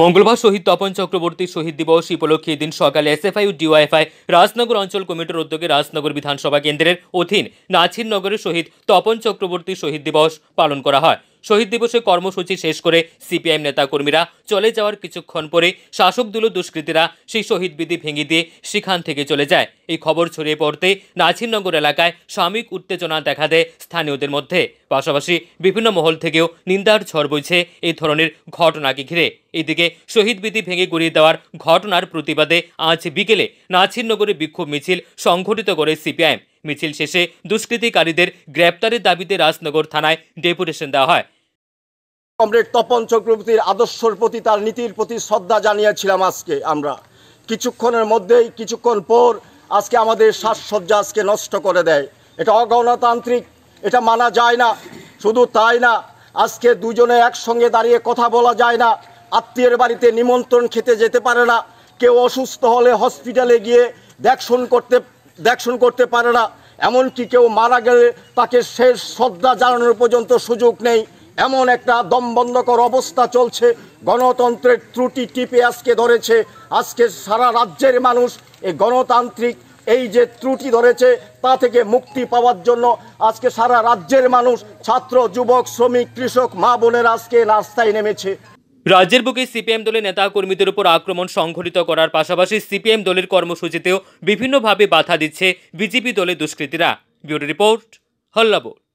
মঙ্গলবার শহীদ তপন চক্রবর্তী শহীদ দিবস উপলক্ষে এদিন সকালে এসএফআই ও ডিওয়াইফআই রাজনগর অঞ্চল কমিটির উদ্যোগে রাজনগর বিধানসভা কেন্দ্রের অধীন নাছিরনগরে শহীদ তপন চক্রবর্তী শহীদ দিবস পালন করা হয় শহীদ দিবসে কর্মসূচি শেষ করে সিপিআইএম নেতাকর্মীরা চলে যাওয়ার কিছুক্ষণ পরে শাসক দল দুষ্কৃতীরা সেই শহীদ বিধি ভেঙে দিয়ে সেখান থেকে চলে যায় এই খবর ছড়িয়ে পড়তে নাছিরনগর এলাকায় সাময়িক উত্তেজনা দেখা দেয় স্থানীয়দের মধ্যে পাশাপাশি বিভিন্ন মহল থেকেও নিন্দার ঝড় বইছে এই ধরনের ঘটনাকে ঘিরে এদিকে শহীদ বিধি ভেঙে গড়িয়ে দেওয়ার ঘটনার প্রতিবাদে আজ বিকেলে নাছিরনগরে বিক্ষোভ মিছিল সংঘটিত করে সিপিআইএম মিছিল শেষে দুষ্কৃতিকারীদের গ্রেপ্তারের দাবিতে রাজনগর থানায় ডেপুটেশন দেওয়া হয় কমরেড তপন চক্রবর্তীর আদর্শর প্রতি তার নীতির প্রতি শ্রদ্ধা জানিয়েছিলাম আজকে আমরা কিছুক্ষণের মধ্যেই কিছুক্ষণ পর আজকে আমাদের শ্বাসসজ্জা আজকে নষ্ট করে দেয় এটা অগণতান্ত্রিক এটা মানা যায় না শুধু তাই না আজকে দুজনে একসঙ্গে দাঁড়িয়ে কথা বলা যায় না আত্মীয়ের বাড়িতে নিমন্ত্রণ খেতে যেতে পারে না কেউ অসুস্থ হলে হসপিটালে গিয়ে দেখশন করতে দেখশন করতে পারে না এমনকি কেউ মারা গেলে তাকে শেষ শ্রদ্ধা জানানোর পর্যন্ত সুযোগ নেই এমন একটা দমবন্ধকর অবস্থা চলছে গণতন্ত্রের ত্রুটি টিপে আজকে ধরেছে আজকে সারা রাজ্যের মানুষ এই গণতান্ত্রিক এই যে ত্রুটি ধরেছে তা থেকে মুক্তি পাওয়ার জন্য আজকে সারা রাজ্যের মানুষ ছাত্র যুবক শ্রমিক কৃষক মা বোনের আজকে রাস্তায় নেমেছে রাজ্যের বুকে সিপিএম দলের নেতা কর্মীদের উপর আক্রমণ সংঘটিত করার পাশাপাশি সিপিএম দলের কর্মসূচিতেও বিভিন্নভাবে বাধা দিচ্ছে বিজেপি দলের দুষ্কৃতীরা ব্যুরো রিপোর্ট হল্লাবোর্ড